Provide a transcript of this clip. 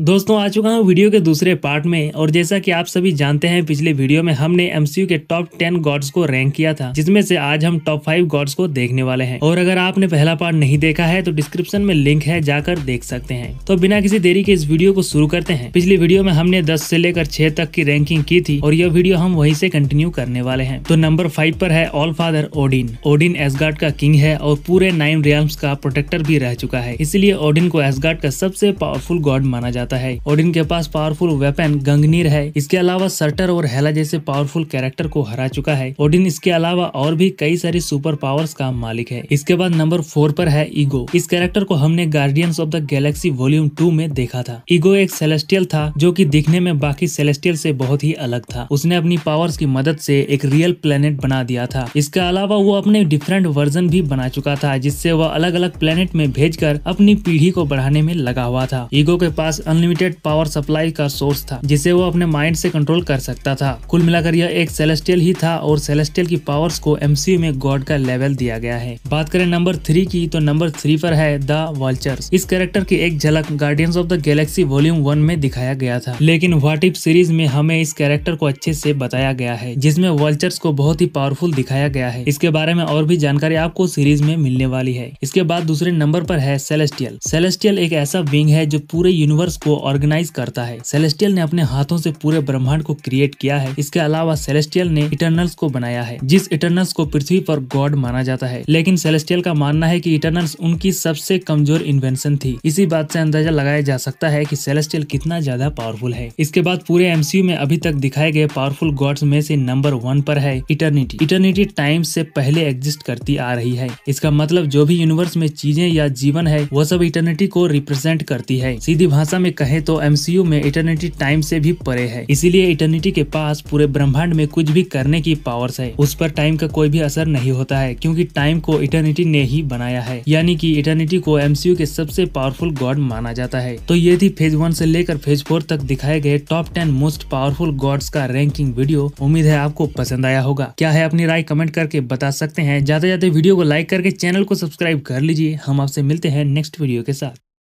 दोस्तों आ चुका हूँ वीडियो के दूसरे पार्ट में और जैसा कि आप सभी जानते हैं पिछले वीडियो में हमने एमसीयू के टॉप टेन गॉड्स को रैंक किया था जिसमें से आज हम टॉप फाइव गॉड्स को देखने वाले हैं और अगर आपने पहला पार्ट नहीं देखा है तो डिस्क्रिप्शन में लिंक है जाकर देख सकते हैं तो बिना किसी देरी के इस वीडियो को शुरू करते हैं पिछली वीडियो में हमने दस से लेकर छह तक की रैंकिंग की थी और यह वीडियो हम वही से कंटिन्यू करने वाले है तो नंबर फाइव पर है all father Odin Odin Asgard का किंग है और पूरे नाइन रियाम्स का प्रोटेक्टर भी रह चुका है इसलिए ओडिन को एसगार्ड का सबसे पावरफुल गॉड माना जाता जाता है और इनके पास पावरफुल वेपन गंगनीर है इसके अलावा सर्टर और हेला जैसे पावरफुल कैरेक्टर को हरा चुका है ओडिन इसके अलावा और भी कई सारी सुपर पावर्स का मालिक है इसके बाद नंबर फोर पर है ईगो इस कैरेक्टर को हमने Guardians of the Galaxy volume two में देखा था ईगो एक सेलेस्टियल था जो की दिखने में बाकी सेलेस्टियल से बहुत ही अलग था उसने अपनी पावर्स की मदद से एक रियल प्लेनेट बना दिया था इसके अलावा वो अपने डिफरेंट वर्जन भी बना चुका था जिससे वह अलग अलग प्लेनेट में भेजकर अपनी पीढ़ी को बढ़ाने में लगा हुआ था ईगो के पास अन अनलिमिटेड पावर सप्लाई का सोर्स था जिसे वो अपने माइंड से कंट्रोल कर सकता था कुल मिलाकर यह एक सेलेस्टियल ही था और सेलेस्टियल की पावर्स को एम में गॉड का लेवल दिया गया है बात करें नंबर थ्री की तो नंबर थ्री पर है द वॉल्चर्स इस कैरेक्टर की एक झलक Guardians of the Galaxy volume one में दिखाया गया था लेकिन व्हाट इफ सीरीज में हमें इस कैरेक्टर को अच्छे से बताया गया है जिसमें वॉल्चर्स को बहुत ही पावरफुल दिखाया गया है इसके बारे में और भी जानकारी आपको सीरीज में मिलने वाली है इसके बाद दूसरे नंबर पर है सेलेस्टियल सेलेस्टियल एक ऐसा विंग है जो पूरे यूनिवर्स को को ऑर्गेनाइज करता है सेलेस्टियल ने अपने हाथों से पूरे ब्रह्मांड को क्रिएट किया है इसके अलावा सेलेस्टियल ने इटर्नल्स को बनाया है जिस इटर्नल्स को पृथ्वी पर गॉड माना जाता है लेकिन सेलेस्टियल का मानना है की इटर्नल्स उनकी सबसे कमजोर इन्वेंशन थी इसी बात से अंदाजा लगाया जा सकता है की सेलेस्टियल कितना ज्यादा पावरफुल है इसके बाद पूरे एमसीयू में अभी तक दिखाए गए पावरफुल गॉड्स में से नंबर वन पर है इटर्निटी इटर्निटी टाइम से पहले एग्जिस्ट करती आ रही है इसका मतलब जो भी यूनिवर्स में चीजें या जीवन है वह सब इटर्निटी को रिप्रेजेंट करती है सीधी भाषा में कहें तो एम में इटर्निटी टाइम से भी परे है इसीलिए इटर्निटी के पास पूरे ब्रह्मांड में कुछ भी करने की पावर है उस पर टाइम का कोई भी असर नहीं होता है क्योंकि टाइम को इटर्निटी ने ही बनाया है यानी कि इटर्निटी को एम के सबसे पावरफुल गॉड माना जाता है तो ये थी फेज वन से लेकर फेज फोर तक दिखाए गए top ten most powerful gods का रैंकिंग वीडियो उम्मीद है आपको पसंद आया होगा क्या है अपनी राय कमेंट करके बता सकते हैं जाते जाते वीडियो को लाइक करके चैनल को सब्सक्राइब कर लीजिए हम आपसे मिलते हैं नेक्स्ट वीडियो के साथ